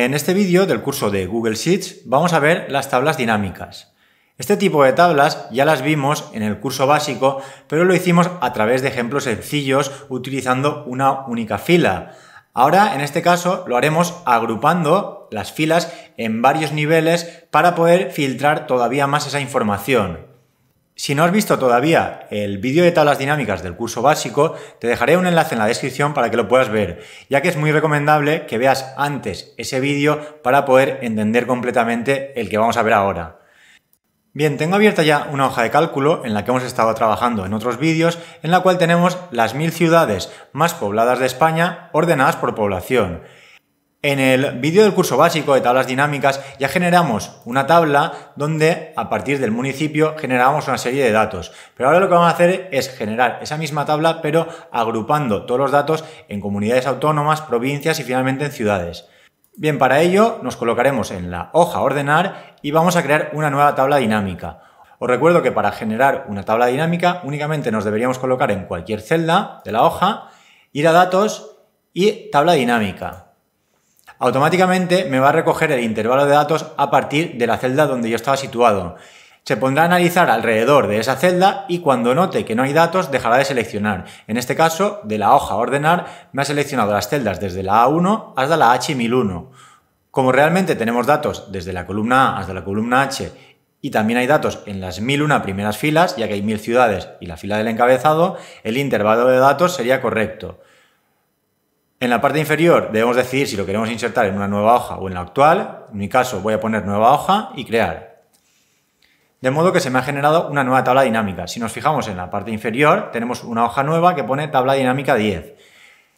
En este vídeo del curso de Google Sheets vamos a ver las tablas dinámicas. Este tipo de tablas ya las vimos en el curso básico, pero lo hicimos a través de ejemplos sencillos utilizando una única fila. Ahora, en este caso, lo haremos agrupando las filas en varios niveles para poder filtrar todavía más esa información. Si no has visto todavía el vídeo de tablas dinámicas del curso básico, te dejaré un enlace en la descripción para que lo puedas ver, ya que es muy recomendable que veas antes ese vídeo para poder entender completamente el que vamos a ver ahora. Bien, tengo abierta ya una hoja de cálculo en la que hemos estado trabajando en otros vídeos, en la cual tenemos las mil ciudades más pobladas de España ordenadas por población. En el vídeo del curso básico de tablas dinámicas ya generamos una tabla donde a partir del municipio generamos una serie de datos. Pero ahora lo que vamos a hacer es generar esa misma tabla pero agrupando todos los datos en comunidades autónomas, provincias y finalmente en ciudades. Bien, para ello nos colocaremos en la hoja ordenar y vamos a crear una nueva tabla dinámica. Os recuerdo que para generar una tabla dinámica únicamente nos deberíamos colocar en cualquier celda de la hoja, ir a datos y tabla dinámica automáticamente me va a recoger el intervalo de datos a partir de la celda donde yo estaba situado. Se pondrá a analizar alrededor de esa celda y cuando note que no hay datos dejará de seleccionar. En este caso, de la hoja ordenar, me ha seleccionado las celdas desde la A1 hasta la H1001. Como realmente tenemos datos desde la columna A hasta la columna H y también hay datos en las 1001 primeras filas, ya que hay 1000 ciudades y la fila del encabezado, el intervalo de datos sería correcto. En la parte inferior debemos decidir si lo queremos insertar en una nueva hoja o en la actual. En mi caso voy a poner nueva hoja y crear. De modo que se me ha generado una nueva tabla dinámica. Si nos fijamos en la parte inferior, tenemos una hoja nueva que pone tabla dinámica 10.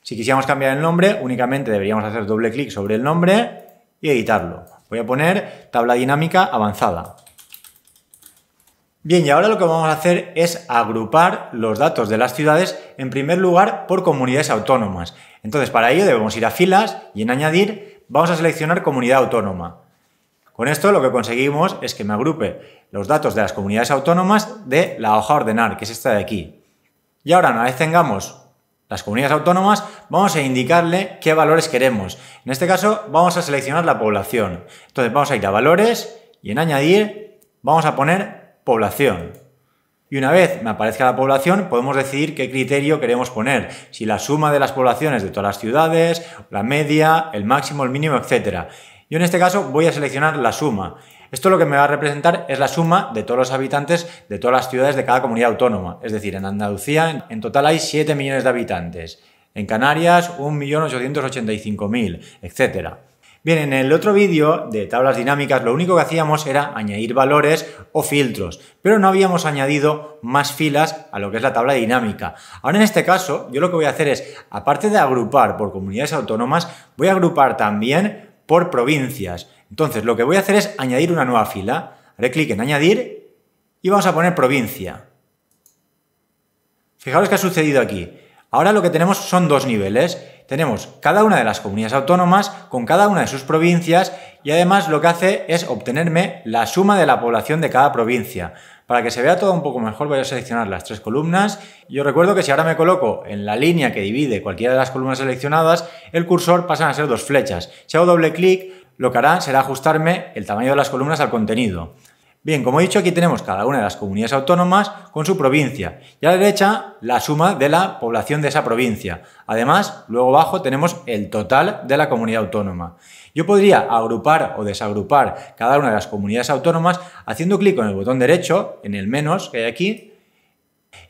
Si quisiéramos cambiar el nombre, únicamente deberíamos hacer doble clic sobre el nombre y editarlo. Voy a poner tabla dinámica avanzada. Bien, y ahora lo que vamos a hacer es agrupar los datos de las ciudades en primer lugar por comunidades autónomas. Entonces, para ello debemos ir a filas y en añadir vamos a seleccionar comunidad autónoma. Con esto lo que conseguimos es que me agrupe los datos de las comunidades autónomas de la hoja ordenar, que es esta de aquí. Y ahora, una vez tengamos las comunidades autónomas, vamos a indicarle qué valores queremos. En este caso, vamos a seleccionar la población. Entonces, vamos a ir a valores y en añadir vamos a poner población. Y una vez me aparezca la población, podemos decidir qué criterio queremos poner. Si la suma de las poblaciones de todas las ciudades, la media, el máximo, el mínimo, etc. Yo en este caso voy a seleccionar la suma. Esto lo que me va a representar es la suma de todos los habitantes de todas las ciudades de cada comunidad autónoma. Es decir, en Andalucía en total hay 7 millones de habitantes. En Canarias 1.885.000, etcétera. Bien, en el otro vídeo de tablas dinámicas lo único que hacíamos era añadir valores o filtros, pero no habíamos añadido más filas a lo que es la tabla dinámica. Ahora en este caso, yo lo que voy a hacer es, aparte de agrupar por comunidades autónomas, voy a agrupar también por provincias. Entonces, lo que voy a hacer es añadir una nueva fila. Haré clic en añadir y vamos a poner provincia. Fijaros qué ha sucedido aquí. Ahora lo que tenemos son dos niveles. Tenemos cada una de las comunidades autónomas con cada una de sus provincias y además lo que hace es obtenerme la suma de la población de cada provincia. Para que se vea todo un poco mejor voy a seleccionar las tres columnas. Yo recuerdo que si ahora me coloco en la línea que divide cualquiera de las columnas seleccionadas, el cursor pasa a ser dos flechas. Si hago doble clic, lo que hará será ajustarme el tamaño de las columnas al contenido. Bien, como he dicho, aquí tenemos cada una de las comunidades autónomas con su provincia y a la derecha la suma de la población de esa provincia. Además, luego abajo tenemos el total de la comunidad autónoma. Yo podría agrupar o desagrupar cada una de las comunidades autónomas haciendo clic en el botón derecho, en el menos que hay aquí,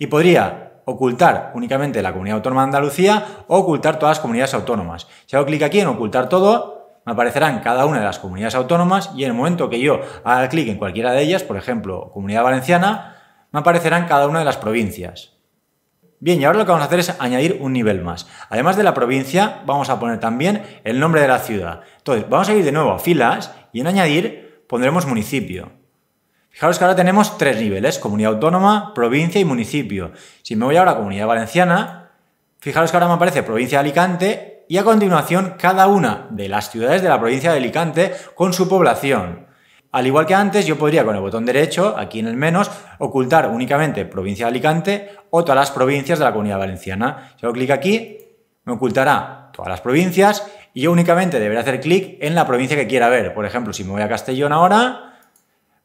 y podría ocultar únicamente la comunidad autónoma de Andalucía o ocultar todas las comunidades autónomas. Si hago clic aquí en ocultar todo, aparecerán cada una de las comunidades autónomas y en el momento que yo haga clic en cualquiera de ellas, por ejemplo, Comunidad Valenciana, me aparecerán cada una de las provincias. Bien, y ahora lo que vamos a hacer es añadir un nivel más. Además de la provincia, vamos a poner también el nombre de la ciudad. Entonces, vamos a ir de nuevo a filas y en añadir pondremos municipio. Fijaros que ahora tenemos tres niveles, comunidad autónoma, provincia y municipio. Si me voy ahora a comunidad valenciana, fijaros que ahora me aparece provincia de Alicante y a continuación cada una de las ciudades de la provincia de Alicante con su población. Al igual que antes, yo podría con el botón derecho, aquí en el menos, ocultar únicamente provincia de Alicante o todas las provincias de la comunidad valenciana. Si hago clic aquí, me ocultará todas las provincias y yo únicamente deberé hacer clic en la provincia que quiera ver. Por ejemplo, si me voy a Castellón ahora,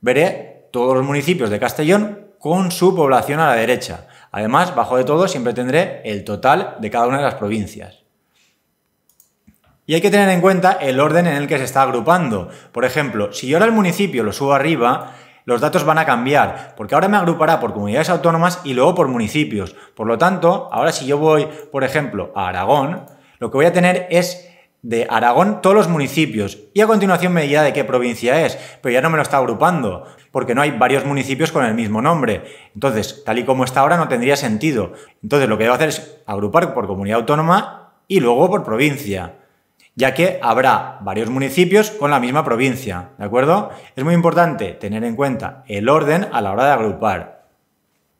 veré todos los municipios de Castellón con su población a la derecha. Además, bajo de todo siempre tendré el total de cada una de las provincias. Y hay que tener en cuenta el orden en el que se está agrupando. Por ejemplo, si yo ahora el municipio lo subo arriba, los datos van a cambiar, porque ahora me agrupará por comunidades autónomas y luego por municipios. Por lo tanto, ahora si yo voy, por ejemplo, a Aragón, lo que voy a tener es de Aragón todos los municipios y a continuación me dirá de qué provincia es, pero ya no me lo está agrupando, porque no hay varios municipios con el mismo nombre. Entonces, tal y como está ahora, no tendría sentido. Entonces, lo que debo hacer es agrupar por comunidad autónoma y luego por provincia ya que habrá varios municipios con la misma provincia, ¿de acuerdo? Es muy importante tener en cuenta el orden a la hora de agrupar.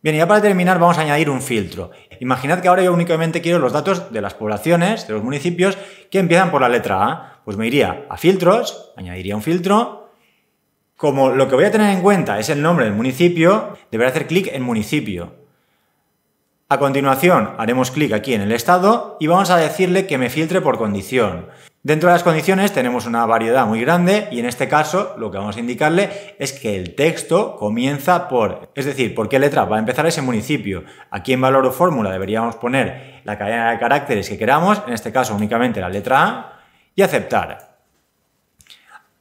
Bien, y ya para terminar vamos a añadir un filtro. Imaginad que ahora yo únicamente quiero los datos de las poblaciones, de los municipios que empiezan por la letra A. Pues me iría a filtros, añadiría un filtro. Como lo que voy a tener en cuenta es el nombre del municipio, deberé hacer clic en municipio. A continuación, haremos clic aquí en el estado y vamos a decirle que me filtre por condición. Dentro de las condiciones tenemos una variedad muy grande y en este caso lo que vamos a indicarle es que el texto comienza por, es decir, por qué letra va a empezar ese municipio. Aquí en valor o fórmula deberíamos poner la cadena de caracteres que queramos, en este caso únicamente la letra A, y aceptar.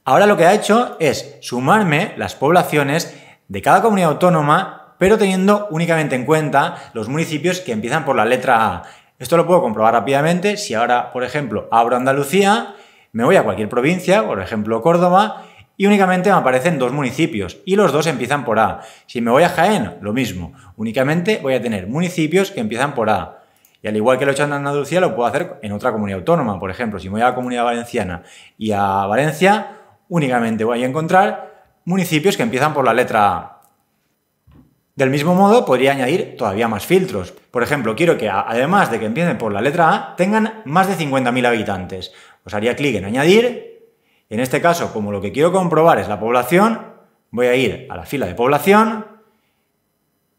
Ahora lo que ha hecho es sumarme las poblaciones de cada comunidad autónoma pero teniendo únicamente en cuenta los municipios que empiezan por la letra A. Esto lo puedo comprobar rápidamente si ahora, por ejemplo, abro Andalucía, me voy a cualquier provincia, por ejemplo Córdoba, y únicamente me aparecen dos municipios y los dos empiezan por A. Si me voy a Jaén, lo mismo, únicamente voy a tener municipios que empiezan por A. Y al igual que lo he hecho en Andalucía, lo puedo hacer en otra comunidad autónoma. Por ejemplo, si me voy a la comunidad valenciana y a Valencia, únicamente voy a encontrar municipios que empiezan por la letra A. Del mismo modo, podría añadir todavía más filtros. Por ejemplo, quiero que además de que empiecen por la letra A, tengan más de 50.000 habitantes. Os haría clic en añadir. En este caso, como lo que quiero comprobar es la población, voy a ir a la fila de población.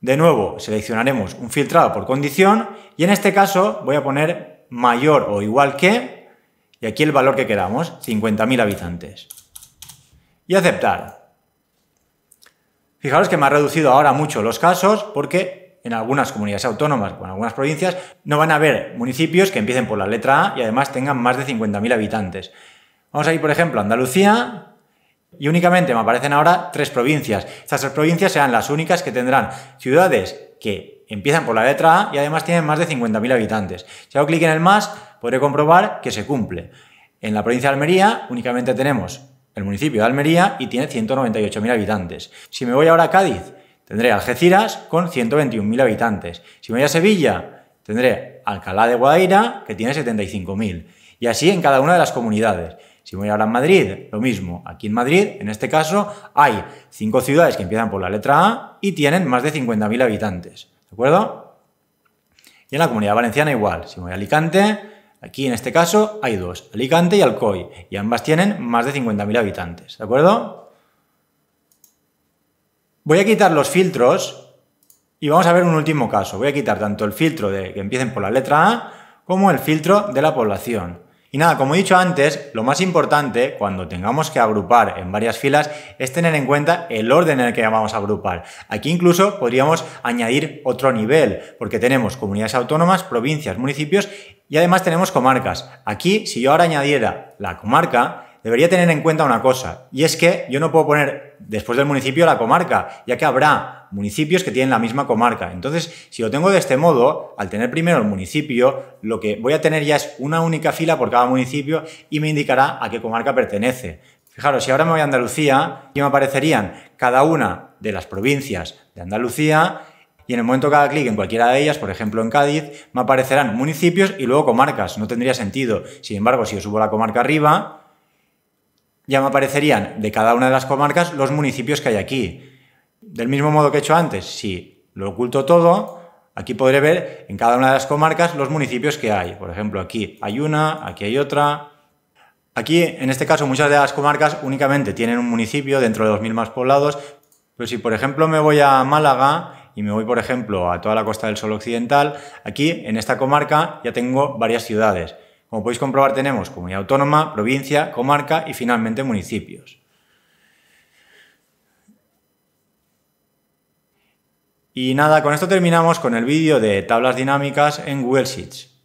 De nuevo, seleccionaremos un filtrado por condición y en este caso voy a poner mayor o igual que, y aquí el valor que queramos, 50.000 habitantes. Y aceptar. Fijaros que me ha reducido ahora mucho los casos porque en algunas comunidades autónomas o en algunas provincias no van a haber municipios que empiecen por la letra A y además tengan más de 50.000 habitantes. Vamos a ir, por ejemplo, a Andalucía y únicamente me aparecen ahora tres provincias. Estas tres provincias serán las únicas que tendrán ciudades que empiezan por la letra A y además tienen más de 50.000 habitantes. Si hago clic en el más, podré comprobar que se cumple. En la provincia de Almería únicamente tenemos el municipio de Almería y tiene 198.000 habitantes. Si me voy ahora a Cádiz, tendré Algeciras con 121.000 habitantes. Si me voy a Sevilla, tendré Alcalá de Guadaira, que tiene 75.000. Y así en cada una de las comunidades. Si voy ahora a Madrid, lo mismo. Aquí en Madrid, en este caso, hay cinco ciudades que empiezan por la letra A y tienen más de 50.000 habitantes. ¿De acuerdo? Y en la comunidad valenciana igual. Si voy a Alicante, Aquí en este caso hay dos, Alicante y Alcoy, y ambas tienen más de 50.000 habitantes, ¿de acuerdo? Voy a quitar los filtros y vamos a ver un último caso. Voy a quitar tanto el filtro de que empiecen por la letra A como el filtro de la población. Y nada, como he dicho antes, lo más importante cuando tengamos que agrupar en varias filas es tener en cuenta el orden en el que vamos a agrupar. Aquí incluso podríamos añadir otro nivel, porque tenemos comunidades autónomas, provincias, municipios y además tenemos comarcas. Aquí, si yo ahora añadiera la comarca, debería tener en cuenta una cosa, y es que yo no puedo poner después del municipio la comarca, ya que habrá municipios que tienen la misma comarca. Entonces, si lo tengo de este modo, al tener primero el municipio, lo que voy a tener ya es una única fila por cada municipio y me indicará a qué comarca pertenece. Fijaros, si ahora me voy a Andalucía, aquí me aparecerían cada una de las provincias de Andalucía y en el momento que haga clic en cualquiera de ellas, por ejemplo en Cádiz, me aparecerán municipios y luego comarcas. No tendría sentido. Sin embargo, si yo subo la comarca arriba, ya me aparecerían de cada una de las comarcas los municipios que hay aquí. Del mismo modo que he hecho antes, si lo oculto todo, aquí podré ver en cada una de las comarcas los municipios que hay. Por ejemplo, aquí hay una, aquí hay otra. Aquí, en este caso, muchas de las comarcas únicamente tienen un municipio dentro de los mil más poblados. Pero si, por ejemplo, me voy a Málaga y me voy, por ejemplo, a toda la costa del Sol Occidental, aquí, en esta comarca, ya tengo varias ciudades. Como podéis comprobar, tenemos comunidad autónoma, provincia, comarca y finalmente municipios. Y nada, con esto terminamos con el vídeo de tablas dinámicas en Google Sheets.